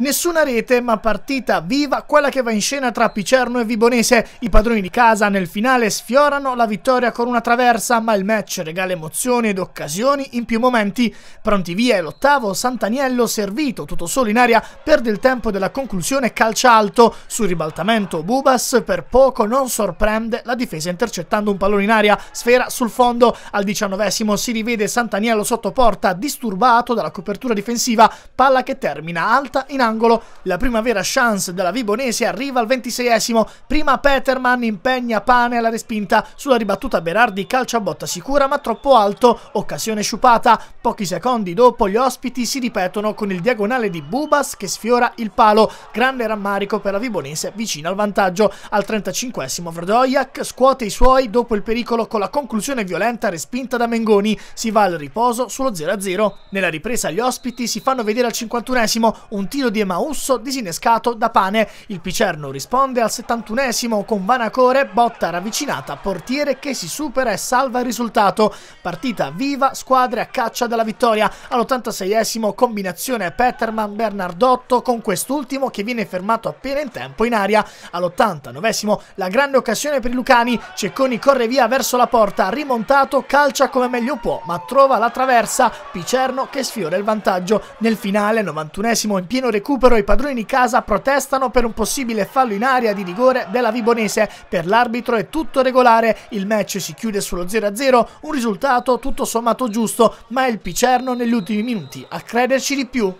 Nessuna rete, ma partita viva quella che va in scena tra Picerno e Vibonese. I padroni di casa nel finale sfiorano la vittoria con una traversa, ma il match regala emozioni ed occasioni in più momenti. Pronti via è l'ottavo, Santaniello servito tutto solo in aria perde il tempo della conclusione calcia alto. Sul ribaltamento Bubas per poco non sorprende la difesa intercettando un pallone in aria, sfera sul fondo. Al diciannovesimo si rivede Santaniello sotto porta, disturbato dalla copertura difensiva, palla che termina alta in alto dall'angolo, la primavera chance della Vibonese arriva al 26esimo, prima Peterman impegna Pane alla respinta, sulla ribattuta Berardi calcia botta sicura ma troppo alto, occasione sciupata, pochi secondi dopo gli ospiti si ripetono con il diagonale di Bubas che sfiora il palo, grande rammarico per la Vibonese vicino al vantaggio, al 35esimo Vrdoiak scuote i suoi dopo il pericolo con la conclusione violenta respinta da Mengoni, si va al riposo sullo 0-0, nella ripresa gli ospiti si fanno vedere al 51esimo un tiro di gabbie ma Usso disinnescato da pane. Il Picerno risponde al 71esimo con Vanacore, botta ravvicinata, portiere che si supera e salva il risultato. Partita viva, squadre a caccia della vittoria. All'86esimo combinazione Petterman-Bernardotto con quest'ultimo che viene fermato appena in tempo in aria. All'89esimo la grande occasione per i Lucani, Cecconi corre via verso la porta, rimontato, calcia come meglio può ma trova la traversa. Picerno che sfiora il vantaggio. Nel finale 91esimo in pieno regolamento recupero i padroni di casa protestano per un possibile fallo in aria di rigore della Vibonese. Per l'arbitro è tutto regolare, il match si chiude sullo 0-0, un risultato tutto sommato giusto, ma è il Picerno negli ultimi minuti a crederci di più.